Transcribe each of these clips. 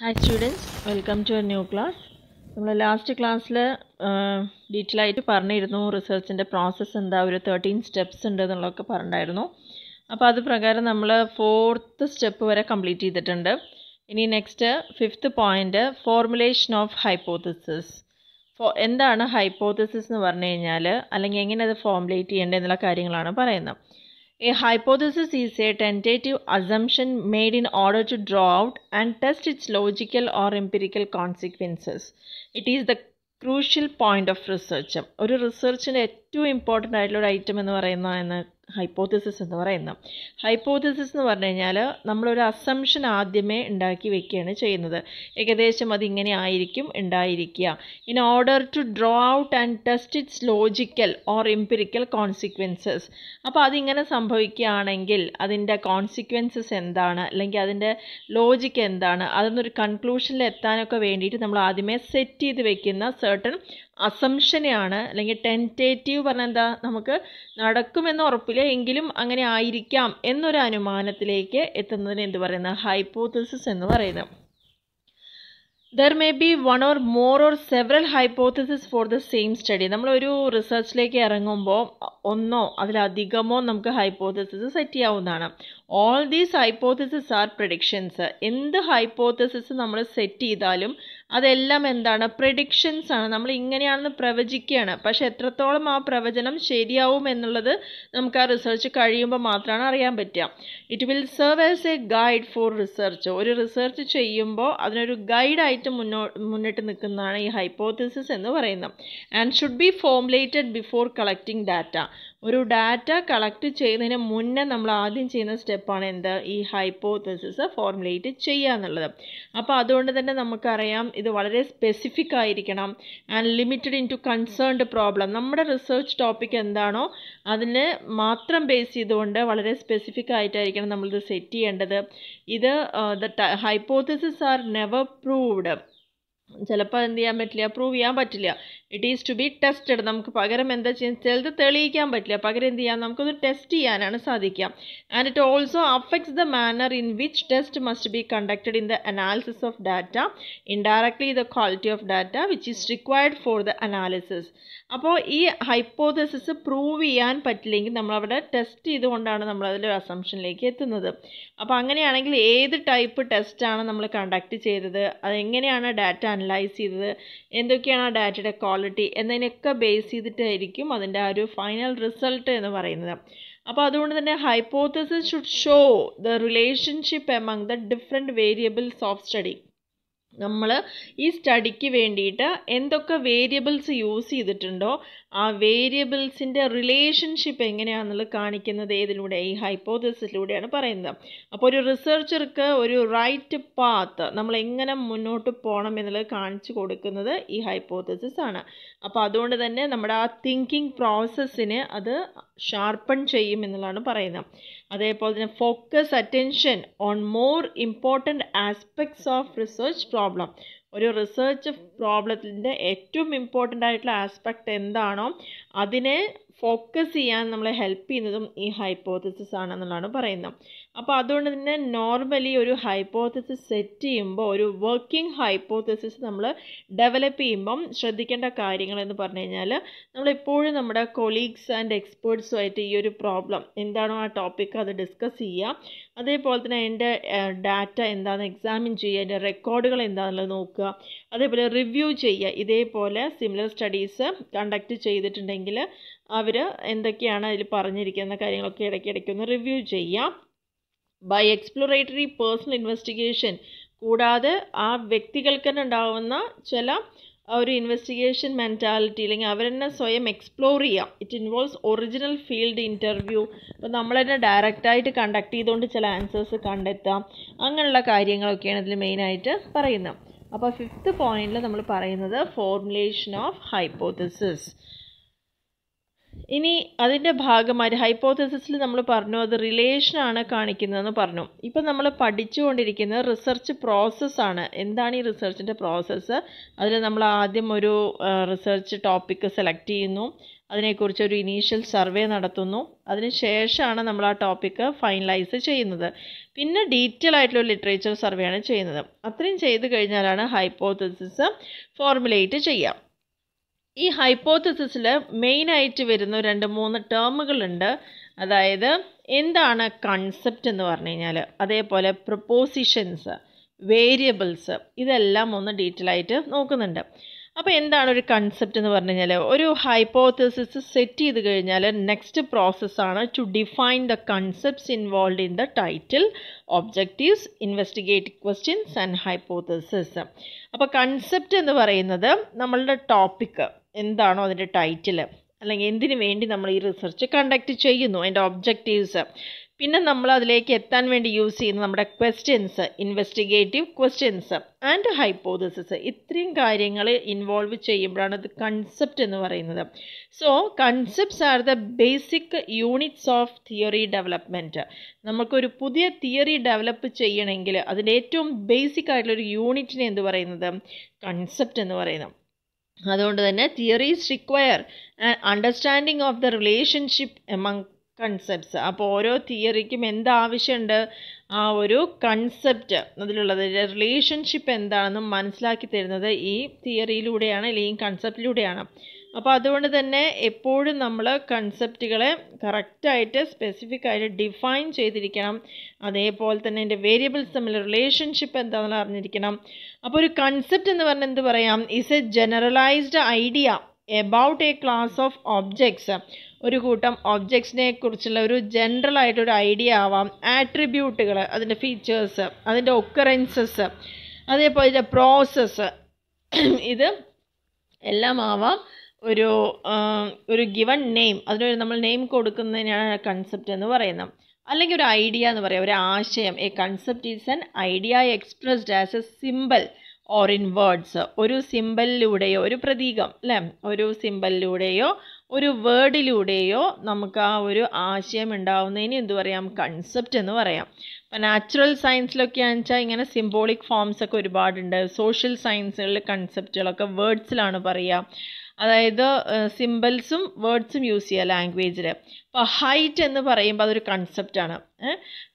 Hi students welcome to a new class നമ്മൾ last ക്ലാസ്സിൽ detail ആയിട്ട് പറഞ്ഞിരുന്നു റിസർച്ചിൻ്റെ പ്രോസസ്സ് എന്താ ഒരു തേർട്ടീൻ സ്റ്റെപ്സ് ഉണ്ട് എന്നുള്ളതൊക്കെ പറഞ്ഞിട്ടുണ്ടായിരുന്നു അപ്പോൾ അത് പ്രകാരം നമ്മൾ ഫോർത്ത് സ്റ്റെപ്പ് വരെ കംപ്ലീറ്റ് ചെയ്തിട്ടുണ്ട് ഇനി next fifth point formulation of hypothesis ഫോ എന്താണ് ഹൈപ്പോത്തിസിസ് എന്ന് പറഞ്ഞു കഴിഞ്ഞാൽ അല്ലെങ്കിൽ എങ്ങനെ അത് ഫോർമുലേറ്റ് ചെയ്യേണ്ടത് എന്നുള്ള കാര്യങ്ങളാണ് പറയുന്നത് A hypothesis is a tentative assumption made in order to draw out and test its logical or empirical consequences. It is the crucial point of research. ഒരു റിസർച്ചിൻ്റെ ഏറ്റവും ഇമ്പോർട്ടൻ്റ് ആയിട്ടുള്ള ഒരു ഐറ്റം എന്ന് പറയുന്നത് ഹൈപ്പോത്തിസിസ് എന്ന് പറയുന്നത് ഹൈപ്പോത്തിസിസ് എന്ന് പറഞ്ഞു കഴിഞ്ഞാൽ നമ്മളൊരു അസംഷൻ ആദ്യമേ ഉണ്ടാക്കി വെക്കുകയാണ് ചെയ്യുന്നത് ഏകദേശം അതിങ്ങനെ ആയിരിക്കും ഉണ്ടായിരിക്കുക in order to draw out and test its logical or empirical consequences അപ്പോൾ അതിങ്ങനെ സംഭവിക്കുകയാണെങ്കിൽ അതിൻ്റെ കോൺസിക്വൻസസ് എന്താണ് അല്ലെങ്കിൽ അതിൻ്റെ ലോജിക്ക് എന്താണ് അതൊന്നൊരു കൺക്ലൂഷനിൽ എത്താനൊക്കെ വേണ്ടിയിട്ട് നമ്മൾ ആദ്യമേ സെറ്റ് ചെയ്ത് വെക്കുന്ന സർട്ടൺ അസംഷനെയാണ് അല്ലെങ്കിൽ ടെൻറ്റേറ്റീവ് പറഞ്ഞാൽ എന്താ നമുക്ക് നടക്കുമെന്ന് ഉറപ്പില്ല എങ്കിലും അങ്ങനെ ആയിരിക്കാം എന്നൊരു അനുമാനത്തിലേക്ക് എത്തുന്നതിന് എന്ത് പറയുന്നത് ഹൈപ്പോത്തിസിസ് എന്ന് പറയുന്നത് there may be one or more or several hypothesis for the same study നമ്മളൊരു റിസർച്ചിലേക്ക് ഇറങ്ങുമ്പോൾ ഒന്നോ അതിലധികമോ നമുക്ക് ഹൈപ്പോത്തസിസ് സെറ്റ് ചെയ്യാവുന്നതാണ് all these hypothesis are predictions എന്ത് ഹൈപ്പോത്തിസിസ് നമ്മൾ സെറ്റ് ചെയ്താലും അതെല്ലാം എന്താണ് പ്രഡിക്ഷൻസ് ആണ് നമ്മൾ ഇങ്ങനെയാണെന്ന് പ്രവചിക്കുകയാണ് പക്ഷെ എത്രത്തോളം ആ പ്രവചനം ശരിയാവും എന്നുള്ളത് നമുക്ക് ആ റിസർച്ച് കഴിയുമ്പോൾ മാത്രമാണ് അറിയാൻ പറ്റുക it will serve as a guide for research ഒരു റിസർച്ച് ചെയ്യുമ്പോൾ അതിനൊരു ഗൈഡായിട്ട് മുന്നോ മുന്നിട്ട് നിൽക്കുന്നതാണ് ഈ ഹൈപ്പോത്തിസിസ് എന്ന് പറയുന്നത് and should be formulated before collecting data ഒരു ഡാറ്റ കളക്ട് ചെയ്യുന്നതിന് മുന്നേ നമ്മൾ ആദ്യം ചെയ്യുന്ന സ്റ്റെപ്പാണ് എന്ത് ഈ ഹൈപ്പോത്തസിസ് ഫോർമുലേറ്റ് ചെയ്യുക എന്നുള്ളത് അപ്പോൾ അതുകൊണ്ട് തന്നെ നമുക്കറിയാം ഇത് വളരെ സ്പെസിഫിക് ആയിരിക്കണം and limited in to concerned problem നമ്മുടെ റിസർച്ച് ടോപ്പിക് എന്താണോ അതിനെ മാത്രം ബേസ് ചെയ്തുകൊണ്ട് വളരെ സ്പെസിഫിക് ആയിട്ടായിരിക്കണം നമ്മളിത് സെറ്റ് ചെയ്യേണ്ടത് ഇത് the hypothesis are never proved ചിലപ്പോൾ എന്ത് ചെയ്യാൻ പറ്റില്ല പ്രൂവ് ചെയ്യാൻ പറ്റില്ല it is to be tested നമുക്ക് പകരം എന്താ ചെയ്യുന്നത് ചിലത് തെളിയിക്കാൻ പറ്റില്ല പകരം എന്ത് ചെയ്യാം നമുക്കത് ടെസ്റ്റ് ചെയ്യാനാണ് സാധിക്കുക and it also affects the manner in which test must be conducted in the analysis of data indirectly the quality of data which is required for the analysis അപ്പോൾ ഈ ഹൈപ്പോതസിസ് പ്രൂവ് ചെയ്യാൻ പറ്റില്ലെങ്കിൽ നമ്മളവിടെ ടെസ്റ്റ് ചെയ്തുകൊണ്ടാണ് നമ്മളതിൽ അസംഷനിലേക്ക് എത്തുന്നത് അപ്പോൾ അങ്ങനെയാണെങ്കിൽ ഏത് ടൈപ്പ് ടെസ്റ്റാണ് നമ്മൾ കണ്ടക്ട് ചെയ്തത് അതെങ്ങനെയാണ് ഡാറ്റ അനലൈസ് ചെയ്തത് എന്തൊക്കെയാണ് ആ ഡാറ്റയുടെ ക്വാളിറ്റി എന്നതിനൊക്കെ ബേസ് ചെയ്തിട്ടായിരിക്കും അതിൻ്റെ ആ ഒരു ഫൈനൽ റിസൾട്ട് എന്ന് പറയുന്നത് അപ്പോൾ അതുകൊണ്ട് തന്നെ hypothesis should show the relationship among the different variables of study നമ്മൾ ഈ സ്റ്റഡിക്ക് വേണ്ടിയിട്ട് എന്തൊക്കെ വേരിയബിൾസ് യൂസ് ചെയ്തിട്ടുണ്ടോ ആ വേരിയബിൾസിൻ്റെ റിലേഷൻഷിപ്പ് എങ്ങനെയാണെന്നുള്ളത് കാണിക്കുന്നത് ഏതിലൂടെ ഈ ഹൈപ്പോതസിലൂടെയാണ് പറയുന്നത് അപ്പോൾ ഒരു റിസർച്ചർക്ക് ഒരു റൈറ്റ് പാത്ത് നമ്മൾ എങ്ങനെ മുന്നോട്ട് പോകണം എന്നുള്ളത് കാണിച്ചു കൊടുക്കുന്നത് ഈ ഹൈപ്പോതസിസ് ആണ് അപ്പോൾ അതുകൊണ്ട് തന്നെ നമ്മുടെ ആ തിങ്കിങ് പ്രോസസ്സിനെ അത് ഷാർപ്പൺ ചെയ്യും എന്നുള്ളതാണ് പറയുന്നത് അതേപോലെ തന്നെ focus attention on more important aspects of research problem ഒരു റിസർച്ച് പ്രോബ്ലത്തിൻ്റെ ഏറ്റവും ഇമ്പോർട്ടൻ്റ് ആയിട്ടുള്ള ആസ്പെക്റ്റ് എന്താണോ അതിനെ ഫോക്കസ് ചെയ്യാൻ നമ്മളെ ഹെൽപ്പ് ചെയ്യുന്നതും ഈ ഹൈപ്പോത്തിസിസ് ആണെന്നുള്ളതാണ് പറയുന്നത് അപ്പോൾ അതുകൊണ്ട് തന്നെ നോർമലി ഒരു ഹൈപ്പോത്തിസിസ് സെറ്റ് ചെയ്യുമ്പോൾ ഒരു വർക്കിംഗ് ഹൈപ്പോത്തിസിസ് നമ്മൾ ഡെവലപ്പ് ചെയ്യുമ്പം ശ്രദ്ധിക്കേണ്ട കാര്യങ്ങളെന്ന് പറഞ്ഞു കഴിഞ്ഞാൽ നമ്മളെപ്പോഴും നമ്മുടെ കൊളീഗ്സ് ആൻഡ് എക്സ്പേർട്സുമായിട്ട് ഈ ഒരു പ്രോബ്ലം എന്താണോ ആ ടോപ്പിക് അത് ഡിസ്കസ് ചെയ്യുക അതേപോലെ തന്നെ എൻ്റെ ഡാറ്റ എന്താണെന്ന് എക്സാമിൻ ചെയ്യുക എൻ്റെ റെക്കോർഡുകൾ എന്താണെന്നുള്ളത് നോക്കുക അതേപോലെ റിവ്യൂ ചെയ്യുക ഇതേപോലെ സിമിലർ സ്റ്റഡീസ് കണ്ടക്ട് ചെയ്തിട്ടുണ്ടെങ്കിൽ അവർ എന്തൊക്കെയാണ് അതിൽ പറഞ്ഞിരിക്കുന്ന കാര്യങ്ങളൊക്കെ ഇടയ്ക്ക് ഒന്ന് റിവ്യൂ ചെയ്യാം ബൈ എക്സ്പ്ലോറേറ്ററി പേഴ്സണൽ ഇൻവെസ്റ്റിഗേഷൻ കൂടാതെ ആ വ്യക്തികൾക്ക് തന്നെ ഉണ്ടാകുന്ന ചില ഒരു ഇൻവെസ്റ്റിഗേഷൻ മെൻറ്റാലിറ്റി അല്ലെങ്കിൽ തന്നെ സ്വയം എക്സ്പ്ലോർ ചെയ്യാം it involves original field interview അപ്പോൾ നമ്മൾ തന്നെ ഡയറക്റ്റായിട്ട് കണ്ടക്ട് ചെയ്തുകൊണ്ട് ചില ആൻസേഴ്സ് കണ്ടെത്താം അങ്ങനെയുള്ള കാര്യങ്ങളൊക്കെയാണ് ഇതിൽ മെയിനായിട്ട് പറയുന്നത് അപ്പോൾ ഫിഫ്ത്ത് പോയിന്റിൽ നമ്മൾ പറയുന്നത് ഫോർമുലേഷൻ ഓഫ് ഹൈപ്പോത്തസിസ് ഇനി അതിൻ്റെ ഭാഗമായിട്ട് ഹൈപ്പോത്തസിസിൽ നമ്മൾ പറഞ്ഞു അത് റിലേഷനാണ് കാണിക്കുന്നതെന്ന് പറഞ്ഞു ഇപ്പം നമ്മൾ പഠിച്ചുകൊണ്ടിരിക്കുന്നത് റിസർച്ച് പ്രോസസ്സാണ് എന്താണ് ഈ റിസർച്ചിൻ്റെ പ്രോസസ്സ് അതിൽ നമ്മൾ ആദ്യം ഒരു റിസർച്ച് ടോപ്പിക്ക് സെലക്ട് ചെയ്യുന്നു അതിനെക്കുറിച്ച് ഒരു ഇനീഷ്യൽ സർവേ നടത്തുന്നു അതിനുശേഷമാണ് നമ്മൾ ആ ടോപ്പിക്ക് ഫൈനലൈസ് ചെയ്യുന്നത് പിന്നെ ഡീറ്റെയിൽ ആയിട്ടുള്ള ലിറ്ററേച്ചർ സർവേയാണ് ചെയ്യുന്നത് അത്രയും ചെയ്ത് കഴിഞ്ഞാലാണ് ഹൈപ്പോത്തസിസ് ഫോർമുലേറ്റ് ചെയ്യുക ഈ മെയിൻ ആയിട്ട് വരുന്ന രണ്ട് മൂന്ന് ടേമുകളുണ്ട് അതായത് എന്താണ് കൺസെപ്റ്റ് എന്ന് പറഞ്ഞു കഴിഞ്ഞാൽ അതേപോലെ പ്രൊപ്പോസിഷൻസ് വേരിയബിൾസ് ഇതെല്ലാം ഒന്ന് ഡീറ്റെയിൽ ആയിട്ട് നോക്കുന്നുണ്ട് അപ്പോൾ എന്താണ് ഒരു കൺസെപ്റ്റ് എന്ന് പറഞ്ഞു കഴിഞ്ഞാൽ ഒരു ഹൈപ്പോത്തസിസ് സെറ്റ് ചെയ്ത് കഴിഞ്ഞാൽ നെക്സ്റ്റ് പ്രോസസ്സാണ് to define the concepts involve in the title objectives investigative questions and hypothesis അപ്പോൾ കൺസെപ്റ്റ് എന്ന് പറയുന്നത് നമ്മളുടെ ടോപ്പിക്ക് എന്താണോ അതിൻ്റെ ടൈറ്റിൽ അല്ലെങ്കിൽ എന്തിനു വേണ്ടി നമ്മൾ ഈ റിസർച്ച് കണ്ടക്ട് ചെയ്യുന്നു അതിൻ്റെ ഒബ്ജക്റ്റീവ്സ് പിന്നെ നമ്മൾ അതിലേക്ക് എത്താൻ വേണ്ടി യൂസ് ചെയ്യുന്ന നമ്മുടെ questions investigative questions and hypothesis ഇത്രയും കാര്യങ്ങൾ ഇൻവോൾവ് ചെയ്യുമ്പോഴാണ് അത് കൺസെപ്റ്റ് എന്ന് പറയുന്നത് so concepts are the basic units of theory development നമുക്കൊരു പുതിയ തിയറി ഡെവലപ്പ് ചെയ്യണമെങ്കിൽ അതിൻ്റെ ഏറ്റവും ബേസിക് യൂണിറ്റിനെ എന്ത് പറയുന്നത് കൺസെപ്റ്റ് എന്ന് പറയുന്നത് അതുകൊണ്ട് തന്നെ theories require understanding of the relationship among concepts അപ്പോൾ ഓരോ തിയറിക്കും എന്താവശ്യമുണ്ട് ആ ഒരു കൺസെപ്റ്റ് അതിലുള്ളത് റിലേഷൻഷിപ്പ് എന്താണെന്നും മനസ്സിലാക്കി തരുന്നത് ഈ തിയറിയിലൂടെയാണ് അല്ലെങ്കിൽ കൺസെപ്റ്റിലൂടെയാണ് അപ്പോൾ അതുകൊണ്ട് തന്നെ എപ്പോഴും നമ്മൾ കൺസെപ്റ്റുകളെ കറക്റ്റായിട്ട് സ്പെസിഫിക് ആയിട്ട് ഡിഫൈൻ ചെയ്തിരിക്കണം അതേപോലെ തന്നെ എൻ്റെ വേരിയബിൾസ് തമ്മിൽ റിലേഷൻഷിപ്പ് എന്താണെന്ന് അറിഞ്ഞിരിക്കണം അപ്പോൾ ഒരു കൺസെപ്റ്റ് എന്ന് പറഞ്ഞാൽ എന്ത് പറയാം is a generalized idea about a class of objects ഒരു കൂട്ടം ഒബ്ജക്ട്സിനെ കുറിച്ചുള്ള ഒരു ജനറൽ ആയിട്ടൊരു ഐഡിയ ആവാം ആട്രിബ്യൂട്ടുകൾ അതിൻ്റെ ഫീച്ചേഴ്സ് അതിൻ്റെ ഒക്കറൻസസ് അതേപോലെ പ്രോസസ്സ് ഇത് എല്ലാം ആവാം ഒരു ഒരു ഗിവൺ നെയിം അതിനൊരു നമ്മൾ നെയിം കൊടുക്കുന്നതിനാണ് കൺസെപ്റ്റ് എന്ന് പറയുന്നത് അല്ലെങ്കിൽ ഒരു ഐഡിയ എന്ന് പറയാം ഒരു ആശയം a concept is an idea expressed as a symbol or in words ഒരു സിമ്പലിലൂടെയോ ഒരു പ്രതീകം അല്ലേ ഒരു സിമ്പലിലൂടെയോ ഒരു വേർഡിലൂടെയോ നമുക്ക് ആ ഒരു ആശയം ഉണ്ടാവുന്നതിന് എന്ത് പറയാം കൺസെപ്റ്റ് എന്ന് പറയാം ഇപ്പം നാച്ചുറൽ സയൻസിലൊക്കെയാണെന്ന് വെച്ചാൽ ഇങ്ങനെ സിംബോളിക് ഫോംസ് ഒക്കെ ഒരുപാടുണ്ട് സോഷ്യൽ സയൻസുകളിൽ കൺസെപ്റ്റുകളൊക്കെ വേർഡ്സിലാണ് പറയുക അതായത് സിമ്പിൾസും വേർഡ്സും യൂസ് ചെയ്യുക ലാംഗ്വേജിൽ ഇപ്പോൾ ഹൈറ്റ് എന്ന് പറയുമ്പോൾ അതൊരു കൺസെപ്റ്റാണ്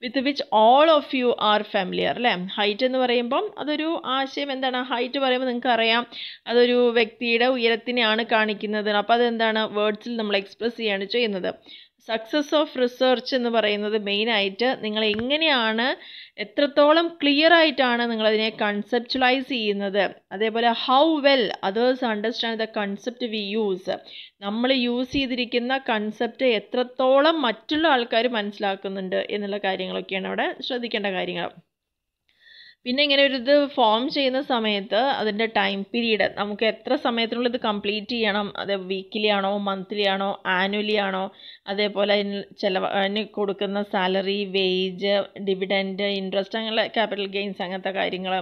with which all of you are familiar അല്ലേ ഹൈറ്റ് എന്ന് പറയുമ്പം അതൊരു ആശയം എന്താണ് ഹൈറ്റ് പറയുമ്പോൾ നിങ്ങൾക്ക് അറിയാം അതൊരു വ്യക്തിയുടെ ഉയരത്തിനെയാണ് കാണിക്കുന്നത് അപ്പോൾ അതെന്താണ് വേർഡ്സിൽ നമ്മൾ എക്സ്പ്രസ് ചെയ്യാണ് ചെയ്യുന്നത് സക്സസ് ഓഫ് റിസർച്ച് എന്ന് പറയുന്നത് മെയിനായിട്ട് നിങ്ങൾ എങ്ങനെയാണ് എത്രത്തോളം ക്ലിയർ ആയിട്ടാണ് നിങ്ങളതിനെ കൺസെപ്ച്വലൈസ് ചെയ്യുന്നത് അതേപോലെ how well others understand the concept we use നമ്മൾ യൂസ് ചെയ്തിരിക്കുന്ന കൺസെപ്റ്റ് എത്രത്തോളം മറ്റുള്ള ആൾക്കാർ മനസ്സിലാക്കുന്നുണ്ട് എന്നുള്ള കാര്യങ്ങളൊക്കെയാണ് അവിടെ ശ്രദ്ധിക്കേണ്ട കാര്യങ്ങൾ പിന്നെ ഇങ്ങനെ ഒരു ഇത് ഫോം ചെയ്യുന്ന സമയത്ത് അതിൻ്റെ ടൈം പീരീഡ് നമുക്ക് എത്ര സമയത്തിനുള്ളിൽ ഇത് കംപ്ലീറ്റ് ചെയ്യണം അത് വീക്കിലി ആണോ മന്ത്ലി ആണോ ആനുവലി ആണോ അതേപോലെ അതിന് ചിലവ് അതിന് കൊടുക്കുന്ന സാലറി വേജ് ഡിവിഡൻഡ് ഇൻട്രസ്റ്റ് അങ്ങനെ ക്യാപിറ്റൽ ഗെയിൻസ് അങ്ങനത്തെ കാര്യങ്ങൾ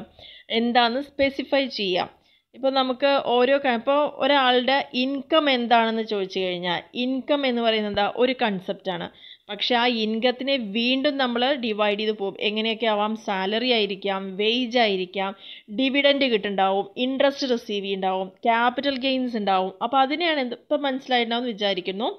എന്താന്ന് സ്പെസിഫൈ ചെയ്യാം ഇപ്പോൾ നമുക്ക് ഓരോ ഇപ്പോൾ ഒരാളുടെ ഇൻകം എന്താണെന്ന് ചോദിച്ചു കഴിഞ്ഞാൽ ഇൻകം എന്ന് പറയുന്നത് ഒരു കൺസെപ്റ്റാണ് പക്ഷെ ആ ഇൻകത്തിനെ വീണ്ടും നമ്മൾ ഡിവൈഡ് ചെയ്ത് പോകും എങ്ങനെയൊക്കെ ആവാം സാലറി ആയിരിക്കാം വേജ് ആയിരിക്കാം ഡിവിഡൻഡ് കിട്ടുണ്ടാവും ഇൻട്രസ്റ്റ് റിസീവ് ചെയ്യുണ്ടാവും ക്യാപിറ്റൽ ഗെയിൻസ് ഉണ്ടാവും അപ്പോൾ അതിനെയാണ് എന്ത് ഇപ്പം മനസ്സിലായിട്ടുണ്ടാവും വിചാരിക്കുന്നു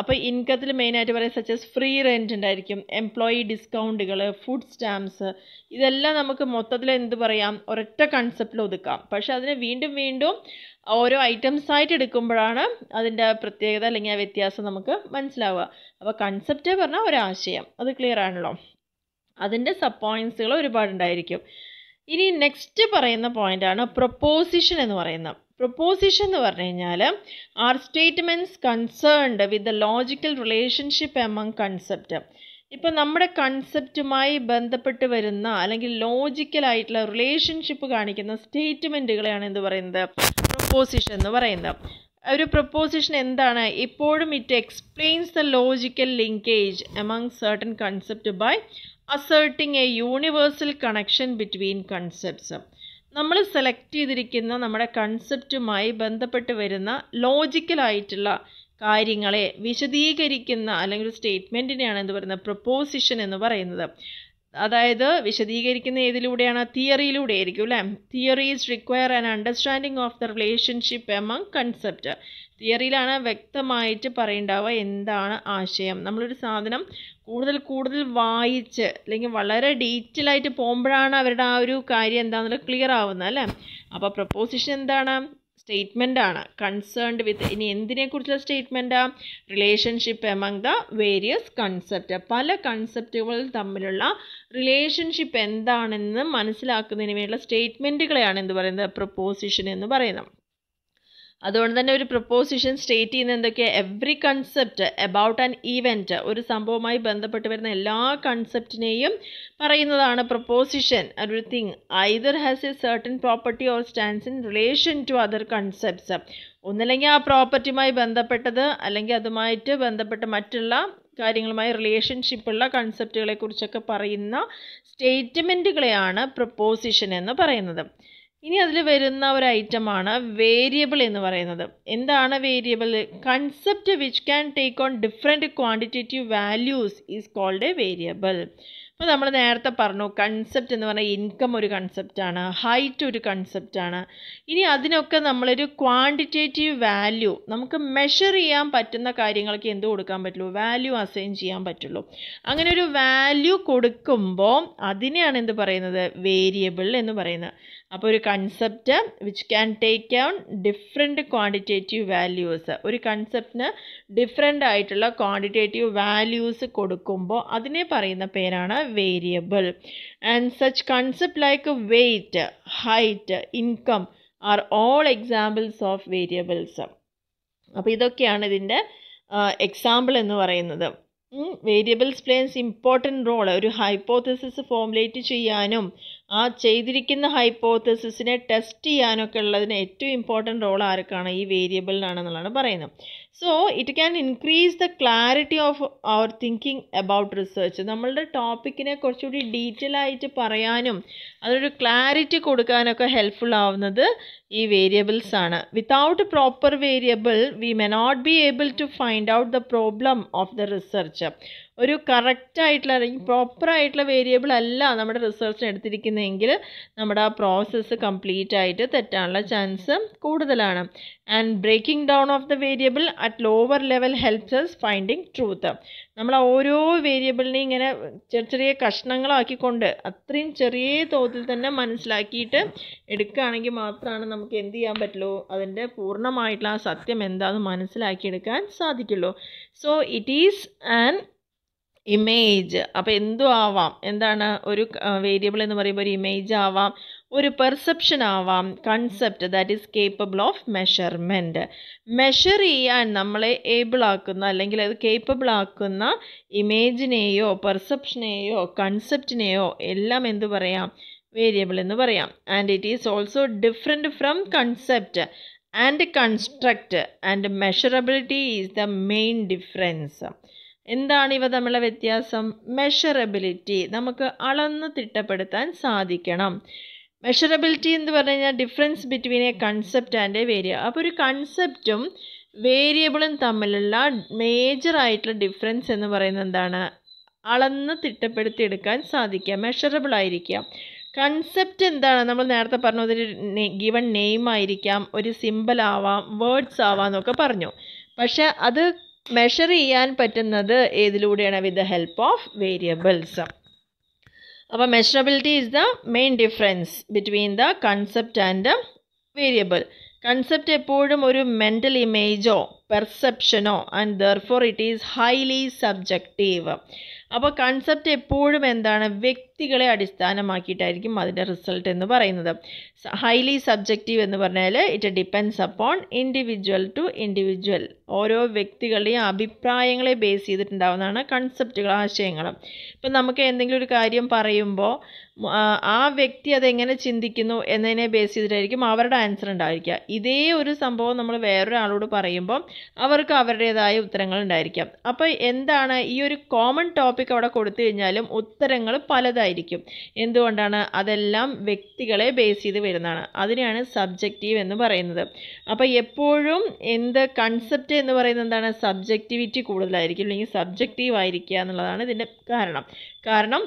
അപ്പോൾ ഇൻകത്തിൽ മെയിനായിട്ട് സച്ച് എസ് ഫ്രീ റെൻറ്റ് ഉണ്ടായിരിക്കും എംപ്ലോയി ഡിസ്കൗണ്ടുകൾ ഫുഡ് സ്റ്റാമ്പ്സ് ഇതെല്ലാം നമുക്ക് മൊത്തത്തിൽ എന്ത് പറയാം ഒരൊറ്റ കൺസെപ്റ്റിൽ ഒതുക്കാം പക്ഷേ അതിനെ വീണ്ടും വീണ്ടും ഓരോ ഐറ്റംസ് ആയിട്ട് എടുക്കുമ്പോഴാണ് അതിൻ്റെ പ്രത്യേകത അല്ലെങ്കിൽ ആ വ്യത്യാസം നമുക്ക് മനസ്സിലാവുക അപ്പോൾ കൺസെപ്റ്റ് പറഞ്ഞാൽ ഒരാശയം അത് ക്ലിയർ ആണല്ലോ അതിൻ്റെ സബ് പോയിൻസുകൾ ഒരുപാടുണ്ടായിരിക്കും ഇനി നെക്സ്റ്റ് പറയുന്ന പോയിൻ്റാണ് പ്രൊപ്പോസിഷൻ എന്ന് പറയുന്നത് പ്രൊപ്പോസിഷൻ എന്ന് പറഞ്ഞു കഴിഞ്ഞാൽ are statements concerned with the logical relationship among concept ഇപ്പം നമ്മുടെ കൺസെപ്റ്റുമായി ബന്ധപ്പെട്ട് വരുന്ന അല്ലെങ്കിൽ ലോജിക്കലായിട്ടുള്ള റിലേഷൻഷിപ്പ് കാണിക്കുന്ന സ്റ്റേറ്റ്മെൻറ്റുകളെയാണ് എന്ത് പറയുന്നത് പ്രൊപ്പോസിഷൻ എന്ന് പറയുന്നത് ഒരു പ്രൊപ്പോസിഷൻ എന്താണ് ഇപ്പോഴും it explains the logical linkage among certain concept by asserting a universal connection between concepts നമ്മൾ സെലക്ട് ചെയ്തിരിക്കുന്ന നമ്മുടെ കൺസെപ്റ്റുമായി ബന്ധപ്പെട്ട് വരുന്ന ലോജിക്കലായിട്ടുള്ള കാര്യങ്ങളെ വിശദീകരിക്കുന്ന അല്ലെങ്കിൽ സ്റ്റേറ്റ്മെൻറ്റിനെയാണ് എന്ത് പറയുന്നത് പ്രപ്പോസിഷൻ എന്ന് പറയുന്നത് അതായത് വിശദീകരിക്കുന്ന ഏതിലൂടെയാണ് തിയറിയിലൂടെ ആയിരിക്കും അല്ലേ is require an understanding of the relationship among concept തിയറിയിലാണ് വ്യക്തമായിട്ട് പറയണ്ടാവുക എന്താണ് ആശയം നമ്മളൊരു സാധനം കൂടുതൽ കൂടുതൽ വായിച്ച് അല്ലെങ്കിൽ വളരെ ഡീറ്റെയിൽ ആയിട്ട് പോകുമ്പോഴാണ് അവരുടെ ആ ഒരു കാര്യം എന്താണെന്നുള്ളത് ക്ലിയർ ആവുന്നത് അല്ലേ അപ്പോൾ പ്രപ്പോസിഷൻ എന്താണ് സ്റ്റേറ്റ്മെൻറ്റാണ് കൺസേൺഡ് വിത്ത് ഇനി എന്തിനെക്കുറിച്ചുള്ള സ്റ്റേറ്റ്മെൻറ്റാണ് relationship among the various concept പല കൺസെപ്റ്റുകൾ തമ്മിലുള്ള റിലേഷൻഷിപ്പ് എന്താണെന്ന് മനസ്സിലാക്കുന്നതിന് വേണ്ടിയുള്ള സ്റ്റേറ്റ്മെൻറ്റുകളെയാണ് എന്ത് പറയുന്നത് പ്രപ്പോസിഷൻ എന്ന് പറയുന്നത് അതുകൊണ്ട് തന്നെ ഒരു പ്രപ്പോസിഷൻ സ്റ്റേറ്റ് ചെയ്യുന്ന എന്തൊക്കെയാണ് every concept about an event ഒരു സംഭവവുമായി ബന്ധപ്പെട്ട് വരുന്ന എല്ലാ കൺസെപ്റ്റിനെയും പറയുന്നതാണ് പ്രപ്പോസിഷൻ ഒരു thing either has a certain property or stands in relation to other concepts ഒന്നില്ലെങ്കിൽ ആ പ്രോപ്പർട്ടിയുമായി ബന്ധപ്പെട്ടത് അല്ലെങ്കിൽ അതുമായിട്ട് ബന്ധപ്പെട്ട മറ്റുള്ള കാര്യങ്ങളുമായി റിലേഷൻഷിപ്പുള്ള കൺസെപ്റ്റുകളെക്കുറിച്ചൊക്കെ പറയുന്ന സ്റ്റേറ്റ്മെൻറ്റുകളെയാണ് പ്രപ്പോസിഷൻ എന്ന് പറയുന്നത് ഇനി അതിൽ വരുന്ന ഒരു ഐറ്റമാണ് വേരിയബിൾ എന്ന് പറയുന്നത് എന്താണ് variable concept which can take on different quantitative values is called a variable അപ്പോൾ നമ്മൾ നേരത്തെ പറഞ്ഞു കൺസെപ്റ്റ് എന്ന് പറഞ്ഞാൽ ഇൻകം ഒരു കൺസെപ്റ്റാണ് ഹൈറ്റ് ഒരു കൺസെപ്റ്റാണ് ഇനി അതിനൊക്കെ നമ്മളൊരു ക്വാണ്ടിറ്റേറ്റീവ് വാല്യൂ നമുക്ക് മെഷർ ചെയ്യാൻ പറ്റുന്ന കാര്യങ്ങൾക്ക് എന്ത് കൊടുക്കാൻ പറ്റുള്ളൂ വാല്യൂ അസൈൻ ചെയ്യാൻ പറ്റുള്ളൂ അങ്ങനെ ഒരു വാല്യൂ കൊടുക്കുമ്പോൾ അതിനെയാണ് എന്ത് പറയുന്നത് വേരിയബിൾ എന്ന് പറയുന്നത് അപ്പോൾ ഒരു concept which can take on different quantitative values ഒരു കൺസെപ്റ്റിന് ഡിഫറെൻ്റ് ആയിട്ടുള്ള ക്വാണ്ടിറ്റേറ്റീവ് വാല്യൂസ് കൊടുക്കുമ്പോൾ അതിനെ പറയുന്ന പേരാണ് variable and such concept like weight height income are all examples of variables അപ്പോൾ ഇതൊക്കെയാണ് ഇതിൻ്റെ എക്സാമ്പിൾ എന്ന് പറയുന്നത് വേരിയബിൾസ് പ്ലേൻസ് ഇമ്പോർട്ടൻറ്റ് റോൾ ഒരു ഹൈപ്പോത്തസിസ് ഫോമുലേറ്റ് ചെയ്യാനും ആ ചെയ്തിരിക്കുന്ന ഹൈപ്പോത്തസിസിനെ ടെസ്റ്റ് ചെയ്യാനൊക്കെ ഉള്ളതിന് ഏറ്റവും ഇമ്പോർട്ടൻറ്റ് റോൾ ആർക്കാണ് ഈ വേരിയബിളിനാണെന്നുള്ളതാണ് പറയുന്നത് so it can increase the clarity of our thinking about research നമ്മളുടെ ടോപ്പിക്കിനെ കുറച്ചുകൂടി ഡീറ്റെയിൽ ആയിട്ട് പറയാനും അതിനൊരു ക്ലാരിറ്റി കൊടുക്കാനൊക്കെ ഹെൽപ്ഫുൾ ആവുന്നത് ഈ വേരിയബിൾസ് ആണ് without proper variable we may not be able to find out the problem of the research ഒരു കറക്റ്റായിട്ടുള്ള അല്ലെങ്കിൽ പ്രോപ്പറായിട്ടുള്ള വേരിയബിൾ അല്ല നമ്മുടെ റിസർച്ചിന് എടുത്തിരിക്കുന്നതെങ്കിൽ നമ്മുടെ ആ പ്രോസസ്സ് കംപ്ലീറ്റ് ആയിട്ട് തെറ്റാനുള്ള ചാൻസ് കൂടുതലാണ് and breaking down of the variable at lower level helps us finding truth നമ്മൾ ഓരോ വേരിയബിളിനെ ഇങ്ങനെ ചെറിയ ചെറിയ കഷ്ണങ്ങളാക്കിക്കൊണ്ട് അത്രയും ചെറിയ തോതിൽ തന്നെ മനസ്സിലാക്കിയിട്ട് എടുക്കുകയാണെങ്കിൽ മാത്രമാണ് നമുക്ക് എന്ത് ചെയ്യാൻ പറ്റുള്ളൂ അതിൻ്റെ പൂർണ്ണമായിട്ടുള്ള ആ സത്യം എന്താണെന്ന് മനസ്സിലാക്കിയെടുക്കാൻ സാധിക്കുള്ളൂ so it is an image അപ്പോൾ എന്തും ആവാം എന്താണ് ഒരു വേരിയബിൾ എന്ന് പറയുമ്പോൾ ഒരു ഇമേജ് ആവാം ഒരു പെർസെപ്ഷൻ ആവാം concept that is capable of measurement measure ചെയ്യാൻ നമ്മളെ ഏബിൾ ആക്കുന്ന അല്ലെങ്കിൽ അത് കേപ്പബിൾ ആക്കുന്ന ഇമേജിനെയോ പെർസെപ്ഷനെയോ കൺസെപ്റ്റിനെയോ എല്ലാം എന്തു പറയാം വേരിയബിൾ എന്ന് പറയാം and it is also different from concept and construct and measurability is the main difference എന്താണ് ഇവ തമ്മിലുള്ള വ്യത്യാസം മെഷറബിലിറ്റി നമുക്ക് അളന്ന് തിട്ടപ്പെടുത്താൻ സാധിക്കണം മെഷറബിലിറ്റി എന്ന് പറഞ്ഞു കഴിഞ്ഞാൽ difference between a concept and a വേരിയ അപ്പോൾ ഒരു കൺസെപ്റ്റും വേരിയബിളും തമ്മിലുള്ള മേജർ ആയിട്ടുള്ള ഡിഫറൻസ് എന്ന് പറയുന്നത് എന്താണ് അളന്ന് തിട്ടപ്പെടുത്തി എടുക്കാൻ സാധിക്കുക മെഷറബിൾ ആയിരിക്കാം കൺസെപ്റ്റ് എന്താണ് നമ്മൾ നേരത്തെ പറഞ്ഞു അതൊരു ഗിവൺ നെയിം ആയിരിക്കാം ഒരു സിമ്പിൾ ആവാം വേർഡ്സ് ആവാം എന്നൊക്കെ പറഞ്ഞു പക്ഷേ അത് മെഷർ ചെയ്യാൻ പറ്റുന്നത് ഏതിലൂടെയാണ് with the help of variables അപ്പോൾ measurability is the main difference between the concept and variable concept എപ്പോഴും ഒരു മെൻ്റൽ ഇമേജോ പെർസെപ്ഷനോ and therefore it is highly subjective അപ്പോൾ കൺസെപ്റ്റ് എപ്പോഴും എന്താണ് വ്യക്തികളെ അടിസ്ഥാനമാക്കിയിട്ടായിരിക്കും അതിൻ്റെ റിസൾട്ട് എന്ന് പറയുന്നത് ഹൈലി സബ്ജക്റ്റീവ് എന്ന് പറഞ്ഞാൽ it depends upon individual to individual ഓരോ വ്യക്തികളുടെയും അഭിപ്രായങ്ങളെ ബേസ് ചെയ്തിട്ടുണ്ടാവുന്നതാണ് കൺസെപ്റ്റുകൾ ആശയങ്ങൾ ഇപ്പം നമുക്ക് എന്തെങ്കിലും ഒരു കാര്യം പറയുമ്പോൾ ആ വ്യക്തി അതെങ്ങനെ ചിന്തിക്കുന്നു എന്നതിനെ ബേസ് ചെയ്തിട്ടായിരിക്കും അവരുടെ ആൻസർ ഉണ്ടായിരിക്കുക ഇതേ ഒരു സംഭവം നമ്മൾ വേറൊരാളോട് പറയുമ്പോൾ അവർക്ക് അവരുടേതായ ഉത്തരങ്ങൾ ഉണ്ടായിരിക്കാം അപ്പോൾ എന്താണ് ഈ ഒരു കോമൺ ടോപ്പിക് അവിടെ കൊടുത്തു കഴിഞ്ഞാലും ഉത്തരങ്ങൾ പലതായിരിക്കും എന്തുകൊണ്ടാണ് അതെല്ലാം വ്യക്തികളെ ബേസ് ചെയ്ത് വരുന്നതാണ് അതിനെയാണ് സബ്ജക്റ്റീവ് എന്ന് പറയുന്നത് അപ്പോൾ എപ്പോഴും എന്ത് കൺസെപ്റ്റ് എന്ന് പറയുന്നത് എന്താണ് സബ്ജക്റ്റിവിറ്റി കൂടുതലായിരിക്കും അല്ലെങ്കിൽ സബ്ജക്റ്റീവ് ആയിരിക്കുക എന്നുള്ളതാണ് ഇതിൻ്റെ കാരണം കാരണം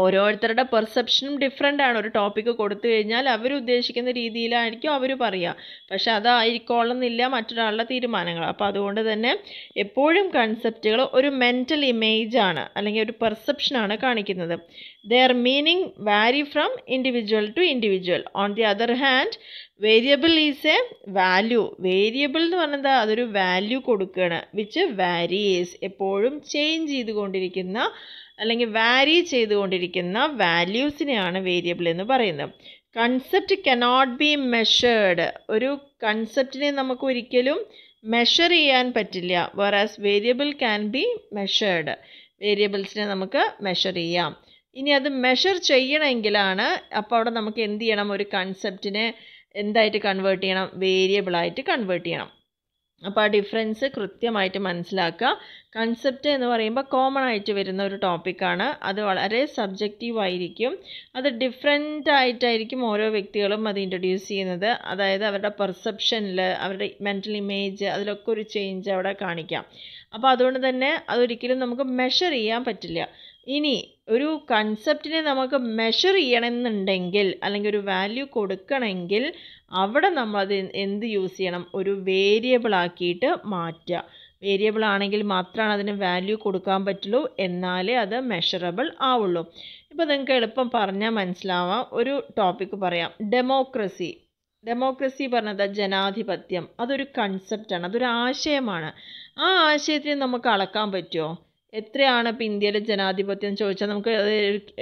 ഓരോരുത്തരുടെ പെർസെപ്ഷനും ഡിഫറെൻ്റ് ആണ് ഒരു ടോപ്പിക്ക് കൊടുത്തു കഴിഞ്ഞാൽ അവർ ഉദ്ദേശിക്കുന്ന രീതിയിലായിരിക്കും അവർ പറയുക പക്ഷെ അതായിരിക്കോളന്നില്ല മറ്റൊരാളുടെ തീരുമാനങ്ങൾ അപ്പോൾ അതുകൊണ്ട് തന്നെ എപ്പോഴും കൺസെപ്റ്റുകൾ ഒരു മെൻ്റൽ ഇമേജ് ആണ് അല്ലെങ്കിൽ ഒരു പെർസെപ്ഷനാണ് കാണിക്കുന്നത് their meaning vary from individual to individual on the other hand variable is a value variable എന്ന് പറഞ്ഞത് അതൊരു വാല്യൂ കൊടുക്കുകയാണ് വിച്ച് വാരീസ് എപ്പോഴും ചേഞ്ച് ചെയ്തുകൊണ്ടിരിക്കുന്ന അല്ലെങ്കിൽ വാരി ചെയ്തുകൊണ്ടിരിക്കുന്ന വാല്യൂസിനെയാണ് വേരിയബിൾ എന്ന് പറയുന്നത് കൺസെപ്റ്റ് കനോട്ട് ബി മെഷേർഡ് ഒരു കൺസെപ്റ്റിനെ നമുക്ക് ഒരിക്കലും മെഷർ ചെയ്യാൻ പറ്റില്ല whereas variable can be measured വേരിയബിൾസിനെ നമുക്ക് മെഷർ ചെയ്യാം ഇനി അത് മെഷർ ചെയ്യണമെങ്കിലാണ് അപ്പോൾ അവിടെ നമുക്ക് എന്ത് ചെയ്യണം ഒരു കൺസെപ്റ്റിനെ എന്തായിട്ട് കൺവേർട്ട് ചെയ്യണം വേരിയബിളായിട്ട് കൺവേർട്ട് ചെയ്യണം അപ്പോൾ ആ ഡിഫറൻസ് കൃത്യമായിട്ട് മനസ്സിലാക്കുക കൺസെപ്റ്റ് എന്ന് പറയുമ്പോൾ കോമൺ ആയിട്ട് വരുന്ന ഒരു ടോപ്പിക്കാണ് അത് വളരെ സബ്ജക്റ്റീവ് ആയിരിക്കും അത് ഡിഫറെൻ്റ് ആയിട്ടായിരിക്കും ഓരോ വ്യക്തികളും അത് ഇൻട്രൊഡ്യൂസ് ചെയ്യുന്നത് അതായത് അവരുടെ പെർസെപ്ഷനിൽ അവരുടെ മെൻ്റൽ ഇമേജ് അതിലൊക്കെ ഒരു ചേഞ്ച് അവിടെ കാണിക്കാം അപ്പോൾ അതുകൊണ്ട് തന്നെ അതൊരിക്കലും നമുക്ക് മെഷർ ചെയ്യാൻ പറ്റില്ല ഇനി ഒരു കൺസെപ്റ്റിനെ നമുക്ക് മെഷർ ചെയ്യണമെന്നുണ്ടെങ്കിൽ അല്ലെങ്കിൽ ഒരു വാല്യൂ കൊടുക്കണമെങ്കിൽ അവിടെ നമ്മളത് എന്ത് യൂസ് ചെയ്യണം ഒരു വേരിയബിൾ ആക്കിയിട്ട് മാറ്റുക വേരിയബിൾ ആണെങ്കിൽ മാത്രമാണ് അതിന് വാല്യൂ കൊടുക്കാൻ പറ്റുള്ളൂ എന്നാലേ അത് മെഷറബിൾ ആവുള്ളൂ ഇപ്പോൾ നിങ്ങൾക്ക് എളുപ്പം പറഞ്ഞാൽ മനസ്സിലാവാം ഒരു ടോപ്പിക്ക് പറയാം ഡെമോക്രസി ഡെമോക്രസി പറഞ്ഞത് ജനാധിപത്യം അതൊരു കൺസെപ്റ്റാണ് അതൊരു ആശയമാണ് ആ ആശയത്തിന് നമുക്ക് അളക്കാൻ പറ്റുമോ എത്രയാണ് ഇപ്പോൾ ഇന്ത്യയിൽ ജനാധിപത്യം എന്ന് ചോദിച്ചാൽ നമുക്ക് അത്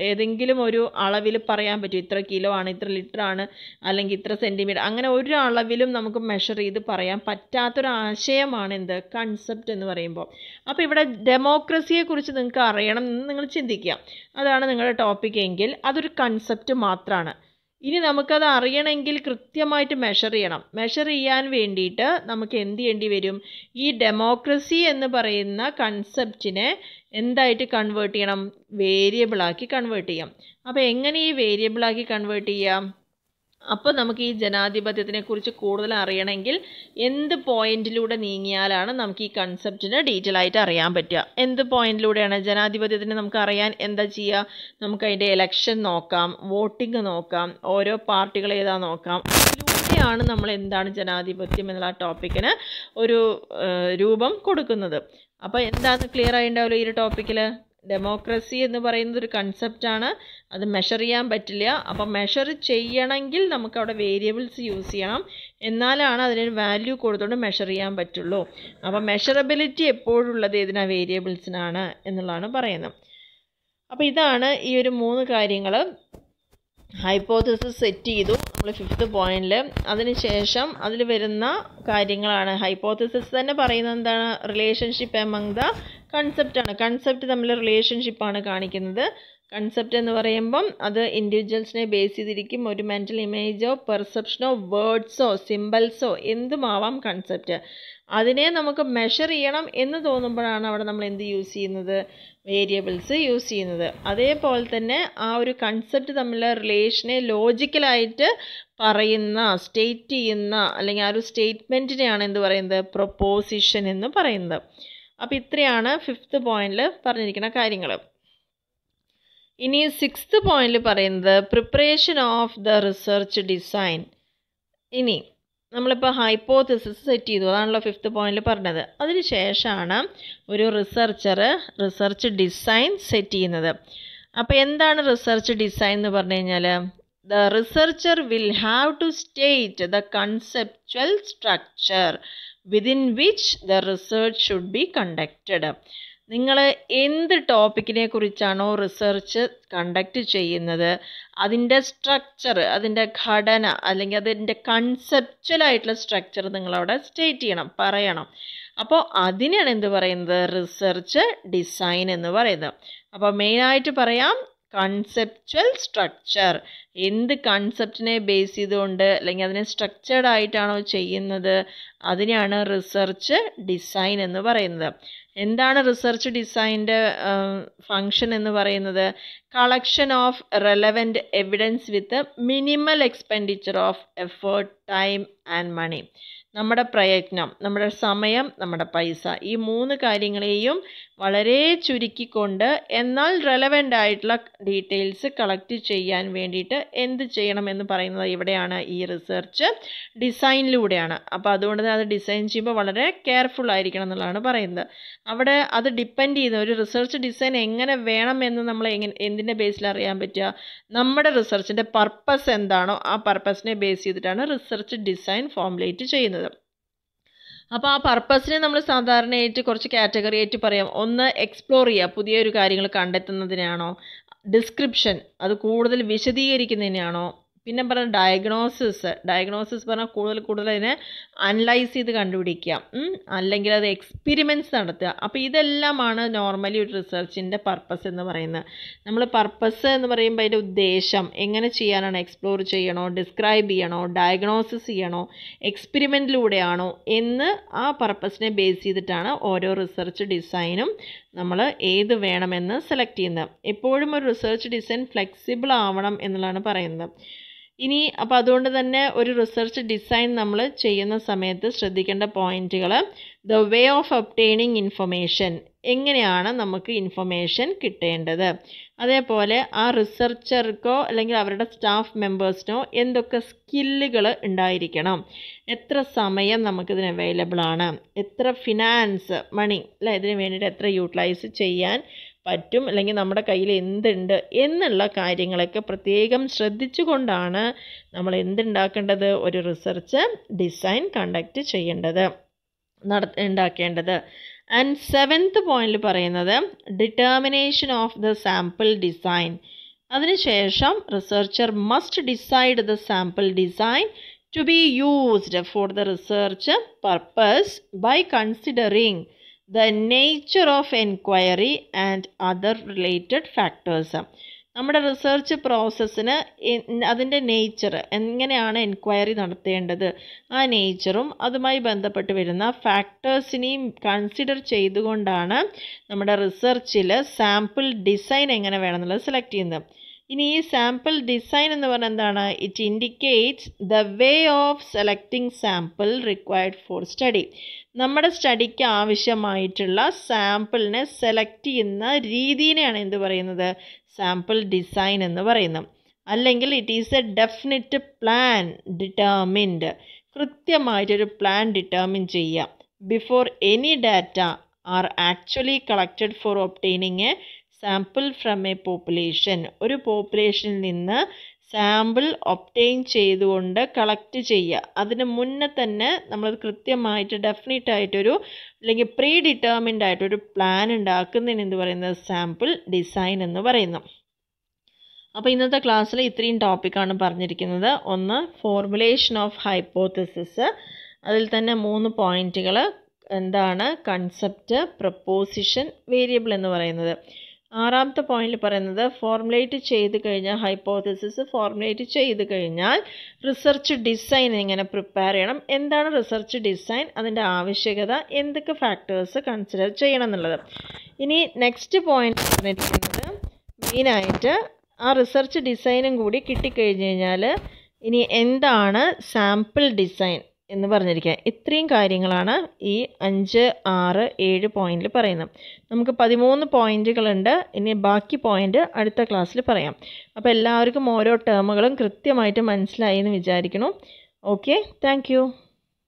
ഏതെങ്കിലും ഒരു അളവിൽ പറയാൻ പറ്റും ഇത്ര കിലോ ആണ് ഇത്ര ലിറ്റർ ആണ് അല്ലെങ്കിൽ ഇത്ര സെൻറ്റിമീറ്റർ അങ്ങനെ ഒരു അളവിലും നമുക്ക് മെഷർ ചെയ്ത് പറയാൻ പറ്റാത്തൊരു ആശയമാണ് എന്ത് കൺസെപ്റ്റ് എന്ന് പറയുമ്പോൾ അപ്പോൾ ഇവിടെ ഡെമോക്രസിയെക്കുറിച്ച് നിങ്ങൾക്ക് അറിയണം എന്ന് നിങ്ങൾ ചിന്തിക്കുക അതാണ് നിങ്ങളുടെ ടോപ്പിക് എങ്കിൽ അതൊരു കൺസെപ്റ്റ് മാത്രമാണ് ഇനി നമുക്കത് അറിയണമെങ്കിൽ കൃത്യമായിട്ട് മെഷർ ചെയ്യണം മെഷർ ചെയ്യാൻ വേണ്ടിയിട്ട് നമുക്ക് എന്ത് ചെയ്യേണ്ടി വരും ഈ ഡെമോക്രസി എന്ന് പറയുന്ന കൺസെപ്റ്റിനെ എന്തായിട്ട് കൺവേർട്ട് ചെയ്യണം വേരിയബിളാക്കി കൺവേർട്ട് ചെയ്യാം അപ്പോൾ എങ്ങനെ ഈ വേരിയബിളാക്കി കൺവേർട്ട് ചെയ്യാം അപ്പോൾ നമുക്ക് ഈ ജനാധിപത്യത്തിനെക്കുറിച്ച് കൂടുതൽ അറിയണമെങ്കിൽ എന്ത് പോയിന്റിലൂടെ നീങ്ങിയാലാണ് നമുക്ക് ഈ കൺസെപ്റ്റിന് ഡീറ്റെയിൽ ആയിട്ട് അറിയാൻ പറ്റുക എന്ത് പോയിന്റിലൂടെയാണ് ജനാധിപത്യത്തിന് നമുക്ക് അറിയാൻ എന്താ ചെയ്യുക നമുക്ക് അതിൻ്റെ ഇലക്ഷൻ നോക്കാം വോട്ടിംഗ് നോക്കാം ഓരോ പാർട്ടികൾ ഏതാ നോക്കാം അതിലൂടെയാണ് നമ്മൾ എന്താണ് ജനാധിപത്യം എന്നുള്ള ടോപ്പിക്കിന് ഒരു രൂപം കൊടുക്കുന്നത് അപ്പോൾ എന്താണ് ക്ലിയർ ആയിട്ടുണ്ടാവില്ല ഈ ഒരു ടോപ്പിക്കിൽ ഡെമോക്രസി എന്ന് പറയുന്നത് ഒരു കൺസെപ്റ്റാണ് അത് മെഷർ ചെയ്യാൻ പറ്റില്ല അപ്പം മെഷർ ചെയ്യണമെങ്കിൽ നമുക്ക് അവിടെ വേരിയബിൾസ് യൂസ് ചെയ്യണം എന്നാലാണ് അതിനൊരു വാല്യൂ കൊടുത്തുകൊണ്ട് മെഷർ ചെയ്യാൻ പറ്റുള്ളൂ അപ്പം മെഷറബിലിറ്റി എപ്പോഴുള്ളത് ഏതിനാ വേരിയബിൾസിനാണ് എന്നുള്ളതാണ് പറയുന്നത് അപ്പോൾ ഇതാണ് ഈ ഒരു മൂന്ന് കാര്യങ്ങൾ ഹൈപ്പോത്തസിസ് സെറ്റ് ചെയ്തു നമ്മൾ ഫിഫ്ത്ത് പോയിന്റിൽ അതിനുശേഷം അതിൽ വരുന്ന കാര്യങ്ങളാണ് ഹൈപ്പോത്തസിസ് തന്നെ പറയുന്നത് എന്താണ് റിലേഷൻഷിപ്പ് എമംഗ് ദ കൺസെപ്റ്റാണ് കൺസെപ്റ്റ് തമ്മിൽ റിലേഷൻഷിപ്പാണ് കാണിക്കുന്നത് കൺസെപ്റ്റ് എന്ന് പറയുമ്പം അത് ഇൻഡിവിജ്വൽസിനെ ബേസ് ചെയ്തിരിക്കും ഒരു മെൻ്റൽ ഇമേജോ പെർസെപ്ഷനോ വേർഡ്സോ സിമ്പിൾസോ എന്തുമാവാം കൺസെപ്റ്റ് അതിനെ നമുക്ക് മെഷർ ചെയ്യണം എന്ന് തോന്നുമ്പോഴാണ് അവിടെ നമ്മൾ എന്ത് യൂസ് ചെയ്യുന്നത് വേരിയബിൾസ് യൂസ് ചെയ്യുന്നത് അതേപോലെ തന്നെ ആ ഒരു കൺസെപ്റ്റ് തമ്മിലുള്ള റിലേഷനെ ലോജിക്കലായിട്ട് പറയുന്ന സ്റ്റേറ്റ് ചെയ്യുന്ന അല്ലെങ്കിൽ ആ ഒരു സ്റ്റേറ്റ്മെൻറ്റിനെയാണ് എന്ത് പറയുന്നത് പ്രൊപ്പോസിഷൻ എന്ന് പറയുന്നത് അപ്പോൾ ഇത്രയാണ് ഫിഫ്ത്ത് പോയിന്റിൽ പറഞ്ഞിരിക്കുന്ന കാര്യങ്ങൾ ഇനി സിക്സ്ത് പോയിന്റിൽ പറയുന്നത് preparation of the research design ഇനി നമ്മളിപ്പോൾ ഹൈപ്പോത്തിസിസ് സെറ്റ് ചെയ്തു അതാണല്ലോ ഫിഫ്ത്ത് പോയിന്റിൽ പറഞ്ഞത് അതിനുശേഷമാണ് ശേഷമാണ് ഒരു റിസർച്ചർ റിസർച്ച് ഡിസൈൻ സെറ്റ് ചെയ്യുന്നത് അപ്പോൾ എന്താണ് റിസർച്ച് ഡിസൈൻ എന്ന് പറഞ്ഞു കഴിഞ്ഞാൽ the researcher will have to state the conceptual structure within which the research should be conducted നിങ്ങൾ എന്ത് ടോപ്പിക്കിനെ കുറിച്ചാണോ റിസർച്ച് കണ്ടക്റ്റ് ചെയ്യുന്നത് അതിൻ്റെ സ്ട്രക്ചർ അതിൻ്റെ ഘടന അല്ലെങ്കിൽ അതിൻ്റെ കൺസെപ്ച്വൽ ആയിട്ടുള്ള സ്ട്രക്ചർ നിങ്ങളവിടെ സ്റ്റേറ്റ് ചെയ്യണം പറയണം അപ്പോൾ അതിനാണ് എന്ത് പറയുന്നത് റിസർച്ച് ഡിസൈൻ എന്ന് പറയുന്നത് അപ്പോൾ മെയിനായിട്ട് പറയാം കൺസെപ്ച്വൽ സ്ട്രക്ചർ എന്ത് കൺസെപ്റ്റിനെ ബേസ് ചെയ്തുകൊണ്ട് അല്ലെങ്കിൽ അതിനെ സ്ട്രക്ചേർഡ് ആയിട്ടാണോ ചെയ്യുന്നത് അതിനെയാണ് റിസർച്ച് ഡിസൈൻ എന്ന് പറയുന്നത് എന്താണ് റിസർച്ച് ഡിസൈൻ്റെ ഫങ്ഷൻ എന്ന് പറയുന്നത് collection of relevant evidence with minimal expenditure of effort time and money നമ്മുടെ പ്രയത്നം നമ്മുടെ സമയം നമ്മുടെ പൈസ ഈ മൂന്ന് കാര്യങ്ങളെയും വളരെ ചുരുക്കിക്കൊണ്ട് എന്നാൽ റെലവൻ്റ് ആയിട്ടുള്ള ഡീറ്റെയിൽസ് കളക്ട് ചെയ്യാൻ വേണ്ടിയിട്ട് എന്ത് ചെയ്യണമെന്ന് പറയുന്നത് ഇവിടെയാണ് ഈ റിസർച്ച് ഡിസൈനിലൂടെയാണ് അപ്പോൾ അതുകൊണ്ട് തന്നെ അത് ഡിസൈൻ ചെയ്യുമ്പോൾ വളരെ കെയർഫുൾ ആയിരിക്കണം എന്നുള്ളതാണ് പറയുന്നത് അവിടെ അത് ഡിപ്പെൻഡ് ചെയ്യുന്ന ഒരു റിസർച്ച് ഡിസൈൻ എങ്ങനെ വേണം എന്ന് നമ്മൾ എങ്ങനെ എന്തിൻ്റെ ബേസിൽ അറിയാൻ പറ്റുക നമ്മുടെ റിസർച്ചിൻ്റെ പർപ്പസ് എന്താണോ ആ പർപ്പസിനെ ബേസ് ചെയ്തിട്ടാണ് റിസർച്ച് ഡിസൈൻ ഫോമുലേറ്റ് ചെയ്യുന്നത് അപ്പോൾ ആ പർപ്പസിനെ നമ്മൾ സാധാരണയായിട്ട് കുറച്ച് കാറ്റഗറി ആയിട്ട് പറയാം ഒന്ന് എക്സ്പ്ലോർ ചെയ്യുക പുതിയൊരു കാര്യങ്ങൾ കണ്ടെത്തുന്നതിനാണോ ഡിസ്ക്രിപ്ഷൻ അത് കൂടുതൽ വിശദീകരിക്കുന്നതിനാണോ പിന്നെ പറഞ്ഞ ഡയഗ്നോസിസ് ഡയഗ്നോസിസ് പറഞ്ഞാൽ കൂടുതൽ കൂടുതൽ അതിനെ അനലൈസ് ചെയ്ത് കണ്ടുപിടിക്കുക അല്ലെങ്കിൽ അത് എക്സ്പെരിമെൻറ്റ്സ് നടത്തുക അപ്പോൾ ഇതെല്ലാമാണ് നോർമലി ഒരു റിസർച്ചിൻ്റെ പർപ്പസ് എന്ന് പറയുന്നത് നമ്മൾ പർപ്പസ് എന്ന് പറയുമ്പോൾ അതിൻ്റെ ഉദ്ദേശം എങ്ങനെ ചെയ്യാനാണ് എക്സ്പ്ലോർ ചെയ്യണോ ഡിസ്ക്രൈബ് ചെയ്യണോ ഡയഗ്നോസിസ് ചെയ്യണോ എക്സ്പെരിമെൻറ്റിലൂടെയാണോ എന്ന് ആ പർപ്പസിനെ ബേസ് ചെയ്തിട്ടാണ് ഓരോ റിസർച്ച് ഡിസൈനും നമ്മൾ ഏത് വേണമെന്ന് സെലക്ട് ചെയ്യുന്നത് എപ്പോഴും ഒരു റിസർച്ച് ഡിസൈൻ ഫ്ലെക്സിബിൾ ആവണം എന്നുള്ളതാണ് പറയുന്നത് ഇനി അപ്പോൾ അതുകൊണ്ട് തന്നെ ഒരു റിസർച്ച് ഡിസൈൻ നമ്മൾ ചെയ്യുന്ന സമയത്ത് ശ്രദ്ധിക്കേണ്ട പോയിന്റുകൾ the way of obtaining information എങ്ങനെയാണ് നമുക്ക് ഇൻഫർമേഷൻ കിട്ടേണ്ടത് അതേപോലെ ആ റിസർച്ചർക്കോ അല്ലെങ്കിൽ അവരുടെ സ്റ്റാഫ് മെമ്പേഴ്സിനോ എന്തൊക്കെ സ്കില്ലുകൾ ഉണ്ടായിരിക്കണം എത്ര സമയം നമുക്കിതിന് അവൈലബിൾ ആണ് എത്ര ഫിനാൻസ് മണി അല്ലെ ഇതിന് വേണ്ടിയിട്ട് എത്ര യൂട്ടിലൈസ് ചെയ്യാൻ പറ്റും അല്ലെങ്കിൽ നമ്മുടെ കയ്യിൽ എന്തുണ്ട് എന്നുള്ള കാര്യങ്ങളൊക്കെ പ്രത്യേകം ശ്രദ്ധിച്ചുകൊണ്ടാണ് നമ്മൾ എന്തുണ്ടാക്കേണ്ടത് ഒരു റിസർച്ച് ഡിസൈൻ കണ്ടക്റ്റ് ചെയ്യേണ്ടത് നട ഉണ്ടാക്കേണ്ടത് ആൻഡ് സെവൻത്ത് പോയിന്റിൽ പറയുന്നത് determination of the sample design അതിനുശേഷം researcher must decide the sample design to be used for the research purpose by considering the nature of enquiry and other related factors നമ്മുടെ research പ്രോസസ്സിന് അതിൻ്റെ nature എങ്ങനെയാണ് enquiry നടത്തേണ്ടത് ആ നേച്ചറും അതുമായി ബന്ധപ്പെട്ട് വരുന്ന ഫാക്ടേഴ്സിനെയും കൺസിഡർ ചെയ്തുകൊണ്ടാണ് നമ്മുടെ റിസർച്ചിൽ സാമ്പിൾ ഡിസൈൻ എങ്ങനെ വേണമെന്നുള്ളത് സെലക്ട് ചെയ്യുന്നത് ഇനി ഈ സാമ്പിൾ ഡിസൈൻ എന്ന് പറഞ്ഞാൽ എന്താണ് it indicates the way of selecting sample required for study നമ്മുടെ സ്റ്റഡിക്ക് ആവശ്യമായിട്ടുള്ള സാമ്പിളിനെ സെലക്ട് ചെയ്യുന്ന രീതിയിനെയാണ് എന്ത് പറയുന്നത് സാമ്പിൾ ഡിസൈൻ എന്ന് പറയുന്നത് അല്ലെങ്കിൽ it is a definite plan determined കൃത്യമായിട്ടൊരു പ്ലാൻ ഡിറ്റർമിൻ ചെയ്യാം before any data are actually collected for obtaining a sample from a population ഒരു പോപ്പുലേഷനിൽ നിന്ന് സാമ്പിൾ ഒപ്റ്റെയിൻ ചെയ്തുകൊണ്ട് കളക്ട് ചെയ്യുക അതിന് മുന്നേ തന്നെ നമ്മൾ കൃത്യമായിട്ട് ഡെഫിനറ്റ് ആയിട്ടൊരു അല്ലെങ്കിൽ പ്രീ ഡിറ്റർമിൻഡ് ആയിട്ടൊരു പ്ലാൻ ഉണ്ടാക്കുന്നതിന് എന്ത് പറയുന്നത് സാമ്പിൾ ഡിസൈൻ എന്ന് പറയുന്നു അപ്പോൾ ഇന്നത്തെ ക്ലാസ്സിൽ ഇത്രയും ടോപ്പിക്കാണ് പറഞ്ഞിരിക്കുന്നത് ഒന്ന് ഫോർമുലേഷൻ ഓഫ് ഹൈപ്പോത്തസിസ് അതിൽ തന്നെ മൂന്ന് പോയിന്റുകൾ എന്താണ് കൺസെപ്റ്റ് പ്രപ്പോസിഷൻ വേരിയബിൾ എന്ന് പറയുന്നത് ആറാമത്തെ പോയിന്റിൽ പറയുന്നത് ഫോർമുലേറ്റ് ചെയ്ത് കഴിഞ്ഞാൽ ഹൈപ്പോത്തസിസ് ഫോർമുലേറ്റ് ചെയ്ത് കഴിഞ്ഞാൽ റിസർച്ച് ഡിസൈൻ എങ്ങനെ പ്രിപ്പയർ ചെയ്യണം എന്താണ് റിസർച്ച് ഡിസൈൻ അതിൻ്റെ ആവശ്യകത എന്തൊക്കെ ഫാക്ടേഴ്സ് കൺസിഡർ ചെയ്യണം എന്നുള്ളത് ഇനി നെക്സ്റ്റ് പോയിന്റ് പറഞ്ഞിരിക്കുന്നത് മെയിനായിട്ട് ആ റിസർച്ച് ഡിസൈനും കൂടി കിട്ടിക്കഴിഞ്ഞ് കഴിഞ്ഞാൽ ഇനി എന്താണ് സാമ്പിൾ ഡിസൈൻ എന്ന് പറഞ്ഞിരിക്കുക ഇത്രയും കാര്യങ്ങളാണ് ഈ അഞ്ച് ആറ് ഏഴ് പോയിന്റിൽ പറയുന്നത് നമുക്ക് പതിമൂന്ന് പോയിന്റുകളുണ്ട് ഇനി ബാക്കി പോയിന്റ് അടുത്ത ക്ലാസ്സിൽ പറയാം അപ്പോൾ എല്ലാവർക്കും ഓരോ ടേമുകളും കൃത്യമായിട്ട് മനസ്സിലായി എന്ന് വിചാരിക്കണം ഓക്കെ താങ്ക്